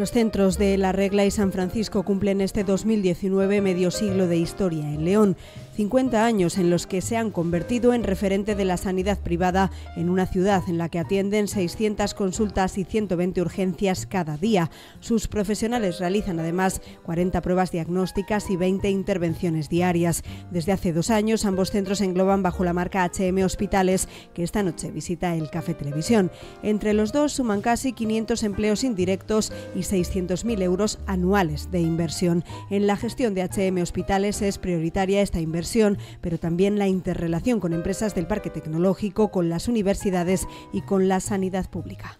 Los centros de La Regla y San Francisco cumplen este 2019 medio siglo de historia en León. 50 años en los que se han convertido en referente de la sanidad privada en una ciudad en la que atienden 600 consultas y 120 urgencias cada día. Sus profesionales realizan además 40 pruebas diagnósticas y 20 intervenciones diarias. Desde hace dos años ambos centros engloban bajo la marca HM Hospitales, que esta noche visita el Café Televisión. Entre los dos suman casi 500 empleos indirectos y 600.000 euros anuales de inversión. En la gestión de HM Hospitales es prioritaria esta inversión pero también la interrelación con empresas del parque tecnológico, con las universidades y con la sanidad pública.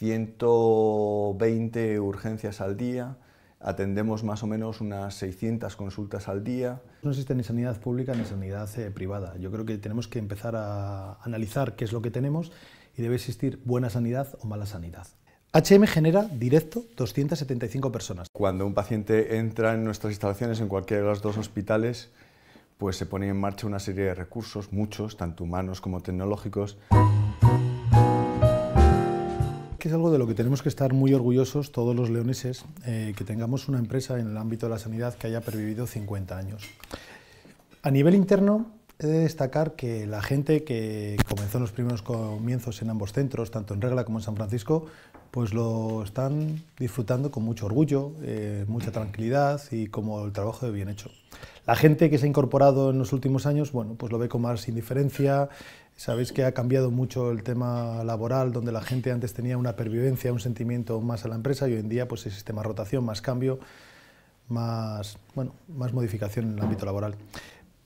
...120 urgencias al día, atendemos más o menos unas 600 consultas al día. No existe ni sanidad pública ni sanidad eh, privada. Yo creo que tenemos que empezar a analizar qué es lo que tenemos y debe existir buena sanidad o mala sanidad. HM genera directo 275 personas. Cuando un paciente entra en nuestras instalaciones, en cualquiera de los dos hospitales, pues se pone en marcha una serie de recursos, muchos, tanto humanos como tecnológicos. Que es algo de lo que tenemos que estar muy orgullosos todos los leoneses, eh, que tengamos una empresa en el ámbito de la sanidad que haya pervivido 50 años. A nivel interno, He de destacar que la gente que comenzó en los primeros comienzos en ambos centros, tanto en Regla como en San Francisco, pues lo están disfrutando con mucho orgullo, eh, mucha tranquilidad y como el trabajo de bien hecho. La gente que se ha incorporado en los últimos años, bueno, pues lo ve con más indiferencia. Sabéis que ha cambiado mucho el tema laboral, donde la gente antes tenía una pervivencia, un sentimiento más a la empresa y hoy en día pues existe más rotación, más cambio, más, más modificación en el ámbito laboral.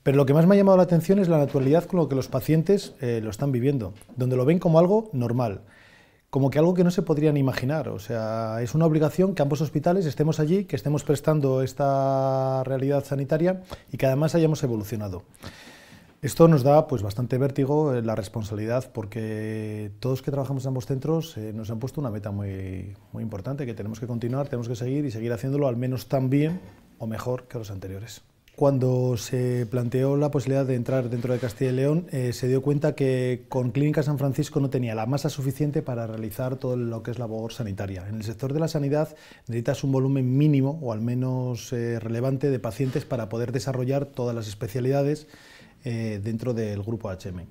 Pero lo que más me ha llamado la atención es la naturalidad con lo que los pacientes eh, lo están viviendo, donde lo ven como algo normal como que algo que no se podrían imaginar. O sea, es una obligación que ambos hospitales estemos allí, que estemos prestando esta realidad sanitaria y que además hayamos evolucionado. Esto nos da pues, bastante vértigo en eh, la responsabilidad porque todos que trabajamos en ambos centros eh, nos han puesto una meta muy, muy importante que tenemos que continuar, tenemos que seguir y seguir haciéndolo al menos tan bien o mejor que los anteriores cuando se planteó la posibilidad de entrar dentro de Castilla y León, eh, se dio cuenta que con Clínica San Francisco no tenía la masa suficiente para realizar todo lo que es la labor sanitaria. En el sector de la sanidad necesitas un volumen mínimo o al menos eh, relevante de pacientes para poder desarrollar todas las especialidades eh, dentro del grupo HM.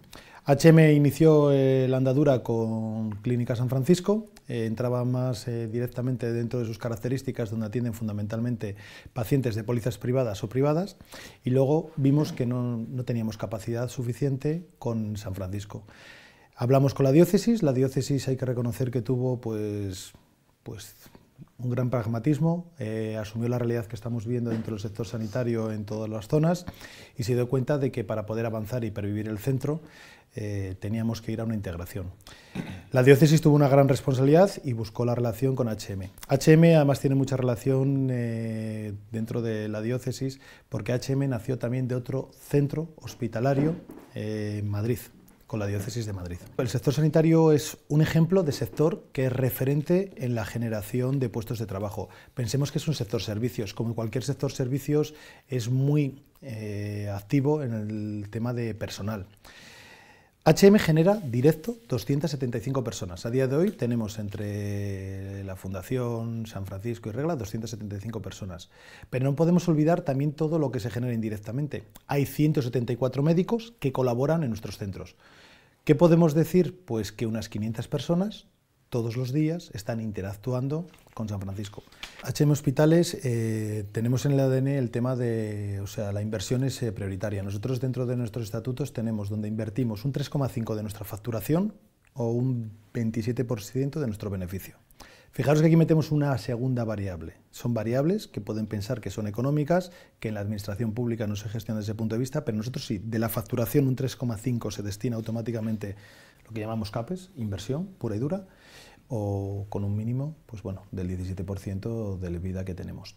HM inició la andadura con Clínica San Francisco eh, entraba más eh, directamente dentro de sus características, donde atienden fundamentalmente pacientes de pólizas privadas o privadas, y luego vimos que no, teníamos capacidad suficiente con San Francisco. Hablamos con la diócesis, la diócesis hay que reconocer que tuvo pues, pues un gran pragmatismo, eh, asumió la realidad que estamos viendo dentro del sector sanitario en todas las zonas y se dio cuenta de que para poder avanzar y pervivir el centro teníamos que ir a una integración. La diócesis tuvo una gran responsabilidad y buscó la relación con HM. HM además tiene mucha relación eh, dentro de la diócesis porque HM nació también de otro centro hospitalario eh, en Madrid, con la diócesis de Madrid. El sector sanitario es un ejemplo de sector que es referente en la generación de puestos de trabajo. Pensemos que es un sector servicios, como cualquier sector servicios es muy eh, activo en el tema de personal. HM genera directo 275 personas. A día de hoy tenemos entre la Fundación San Francisco y Regla 275 personas. Pero no podemos olvidar también todo lo que se genera indirectamente. Hay 174 médicos que colaboran en nuestros centros. ¿Qué podemos decir? Pues que unas 500 personas todos los días están interactuando con San Francisco. HM Hospitales eh, tenemos en el ADN el tema de, o sea, la inversión es eh, prioritaria. Nosotros dentro de nuestros estatutos tenemos donde invertimos un 3,5 de nuestra facturación o un 27% de nuestro beneficio. Fijaros que aquí metemos una segunda variable. Son variables que pueden pensar que son económicas, que en la administración pública no se gestiona desde ese punto de vista, pero nosotros sí, de la facturación un 3,5 se destina automáticamente lo que llamamos CAPES, inversión pura y dura, o con un mínimo pues bueno, del 17% de la vida que tenemos.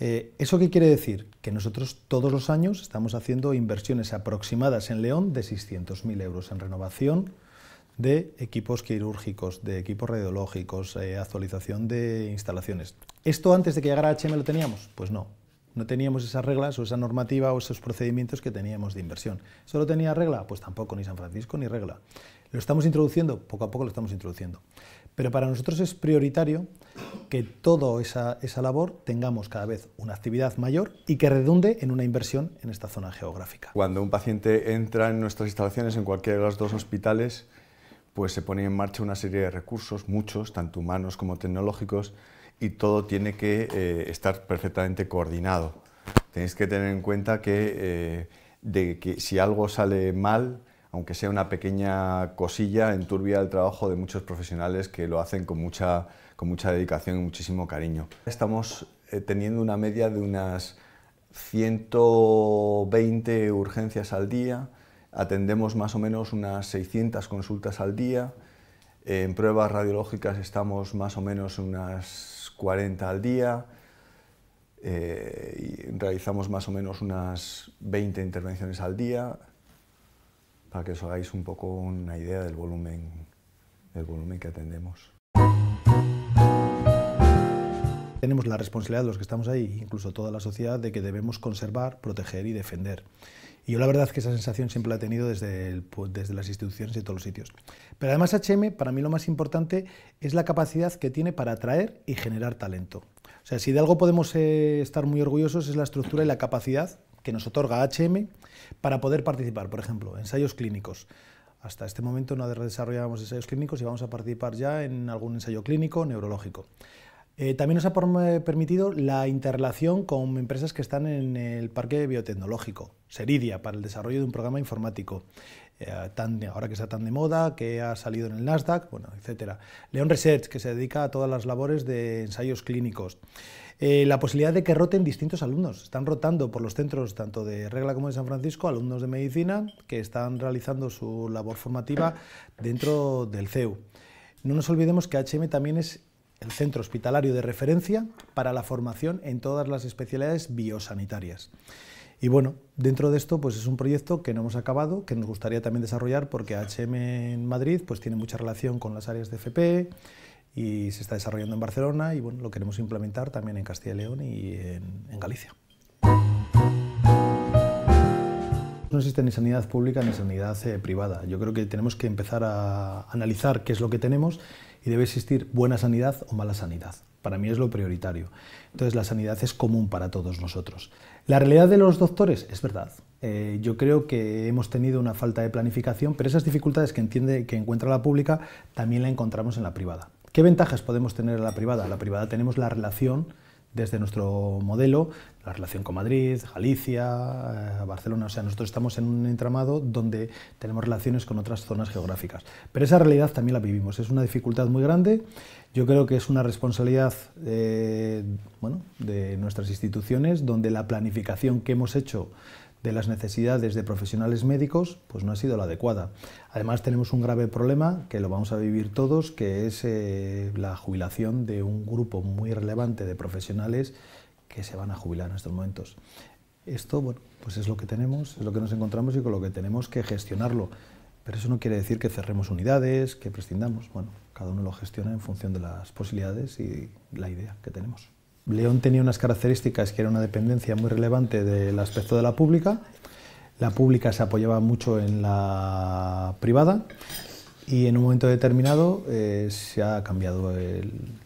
Eh, ¿Eso qué quiere decir? Que nosotros todos los años estamos haciendo inversiones aproximadas en León de 600.000 euros en renovación de equipos quirúrgicos, de equipos radiológicos, eh, actualización de instalaciones. ¿Esto antes de que llegara HM lo teníamos? Pues no. No teníamos esas reglas o esa normativa o esos procedimientos que teníamos de inversión. ¿Solo tenía regla? Pues tampoco, ni San Francisco ni regla. Lo estamos introduciendo, poco a poco lo estamos introduciendo. Pero para nosotros es prioritario que toda esa, esa, labor tengamos cada vez una actividad mayor y que redunde en una inversión en esta zona geográfica. Cuando un paciente entra en nuestras instalaciones, en cualquiera de los dos hospitales, pues se pone en marcha una serie de recursos, muchos, tanto humanos como tecnológicos, y todo tiene que eh, estar perfectamente coordinado. Tenéis que tener en cuenta que, eh, de que si algo sale mal, aunque sea una pequeña cosilla, enturbia el trabajo de muchos profesionales que lo hacen con mucha, con mucha dedicación y muchísimo cariño. Estamos eh, teniendo una media de unas 120 urgencias al día, atendemos más o menos unas 600 consultas al día, en pruebas radiológicas estamos más o menos unas 40 al día, eh, realizamos más o menos unas 20 intervenciones al día, para que os hagáis un poco una idea del volumen, volumen que atendemos. Tenemos la responsabilidad de los que estamos ahí, incluso toda la sociedad, de que debemos conservar, proteger y defender. Y yo la verdad es que esa sensación siempre la he tenido desde, desde las instituciones y todos los sitios. Pero además HM, para mí lo más importante es la capacidad que tiene para atraer y generar talento. O sea, si de algo podemos eh, estar muy orgullosos es la estructura y la capacidad que nos otorga HM para poder participar, por ejemplo, ensayos clínicos. Hasta este momento no desarrollábamos ensayos clínicos y vamos a participar ya en algún ensayo clínico neurológico. Eh, también nos ha eh, permitido la interrelación con empresas que están en el parque biotecnológico, Seridia, para el desarrollo de un programa informático, eh, ahora que está tan de moda, que ha salido en el Nasdaq, bueno, etc. León Research, que se dedica a todas las labores de ensayos clínicos. Eh, la posibilidad de que roten distintos alumnos. Están rotando por los centros, tanto de Regla como de San Francisco, alumnos de medicina que están realizando su labor formativa dentro del CEU. No nos olvidemos que HM también es el centro hospitalario de referencia para la formación en todas las especialidades biosanitarias. Y bueno, dentro de esto pues es un proyecto que no hemos acabado, que nos gustaría también desarrollar porque HM en Madrid pues tiene mucha relación con las áreas de FP, y se está desarrollando en Barcelona y bueno, lo queremos implementar también en Castilla y León y en, Galicia. No existe ni sanidad pública ni sanidad eh, privada. Yo creo que tenemos que empezar a analizar qué es lo que tenemos y debe existir buena sanidad o mala sanidad. Para mí es lo prioritario. Entonces la sanidad es común para todos nosotros. La realidad de los doctores es verdad. Eh, yo creo que hemos tenido una falta de planificación, pero esas dificultades que entiende, que encuentra la pública, también la encontramos en la privada. ¿Qué ventajas podemos tener a la privada? A la privada tenemos la relación desde nuestro modelo, la relación con Madrid, Galicia, eh, Barcelona, o sea, nosotros estamos en un entramado donde tenemos relaciones con otras zonas geográficas. Pero esa realidad también la vivimos, es una dificultad muy grande, yo creo que es una responsabilidad eh, bueno, de nuestras instituciones, donde la planificación que hemos hecho de las necesidades de profesionales médicos pues no ha sido la adecuada. Además tenemos un grave problema que lo vamos a vivir todos, que es eh, la jubilación de un grupo muy relevante de profesionales que se van a jubilar en estos momentos. Esto, bueno, pues es lo que tenemos, es lo que nos encontramos y con lo que tenemos que gestionarlo. Pero eso no quiere decir que cerremos unidades, que prescindamos. Bueno, cada uno lo gestiona en función de las posibilidades y la idea que tenemos. León tenía unas características que era una dependencia muy relevante del aspecto de la pública. La pública se apoyaba mucho en la privada y en un momento determinado eh, se ha cambiado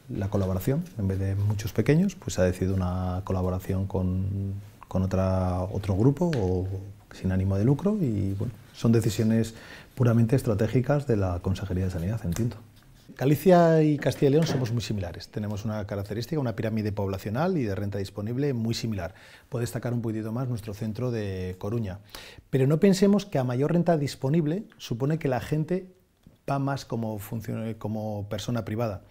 la colaboración. En vez de muchos pequeños, pues se ha decidido una colaboración con, otra, otro grupo o sin ánimo de lucro y bueno, son decisiones puramente estratégicas de la Consejería de Sanidad, entiendo. Galicia y Castilla y León somos muy similares. Tenemos una característica, una pirámide poblacional y de renta disponible muy similar. Puede destacar un poquito más nuestro centro de Coruña. Pero no pensemos que a mayor renta disponible supone que la gente va más como, persona privada.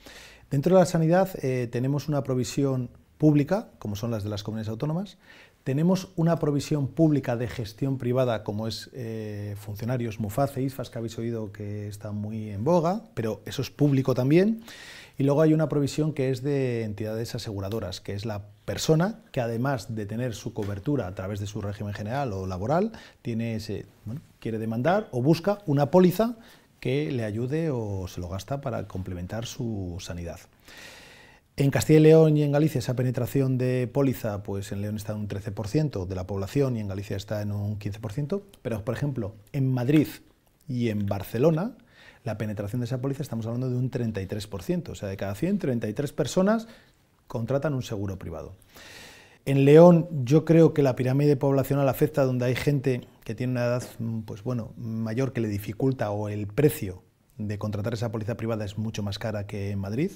Dentro de la sanidad eh, tenemos una provisión pública, como son las de las comunidades autónomas, tenemos una provisión pública de gestión privada, como es funcionarios eh, funcionarios MUFACE, ISFAS, que habéis oído que está muy en boga, pero eso es público también. Y luego hay una provisión que es de entidades aseguradoras, que es la persona que además de tener su cobertura a través de su régimen general o laboral, quiere demandar o busca una póliza que le ayude o se lo gasta para complementar su sanidad. En Castilla y León y en Galicia esa penetración de póliza, pues en León está en un 13% de la población y en Galicia está en un 15%, pero por ejemplo en Madrid y en Barcelona la penetración de esa póliza estamos hablando de un 33%, o sea, de cada 100, 33 personas contratan un seguro privado. En León yo creo que la pirámide poblacional afecta donde hay gente que tiene una edad mm, pues bueno, mayor que le dificulta o el precio de contratar esa póliza privada es mucho más cara que en Madrid.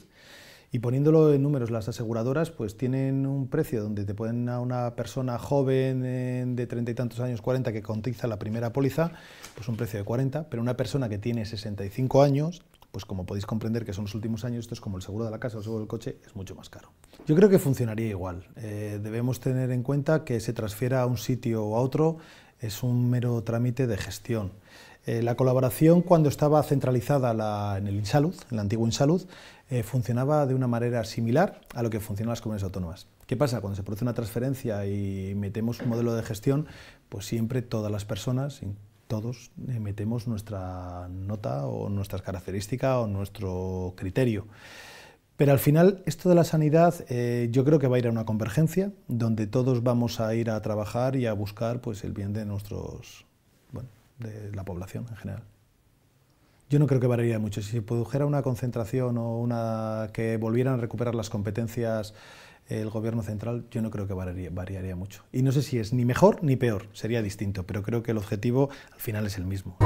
Y poniéndolo en números, las aseguradoras pues tienen un precio donde te pueden a una persona joven de treinta y tantos años, 40, que cotiza la primera póliza, pues un precio de 40, pero una persona que tiene 65 años, pues como podéis comprender que son los últimos años, esto es como el seguro de la casa o el seguro del coche, es mucho más caro. Yo creo que funcionaría igual. Eh, debemos tener en cuenta que se transfiera a un sitio o a otro es un mero trámite de gestión. Eh, la colaboración cuando estaba centralizada en el Insalud, en el antiguo Insalud, eh, funcionaba de una manera similar a lo que funcionan las comunidades autónomas. ¿Qué pasa? Cuando se produce una transferencia y metemos un modelo de gestión, pues siempre todas las personas, todos, eh, metemos nuestra nota o nuestras características o nuestro criterio. Pero al final, esto de la sanidad, eh, yo creo que va a ir a una convergencia donde todos vamos a ir a trabajar y a buscar pues, el bien de nuestros. de la población en general. Yo no creo que variaría mucho. Si se produjera una concentración o una que volvieran a recuperar las competencias eh, el gobierno central, yo no creo que variaría mucho. Y no sé si es ni mejor ni peor, sería distinto, pero creo que el objetivo al final es el mismo.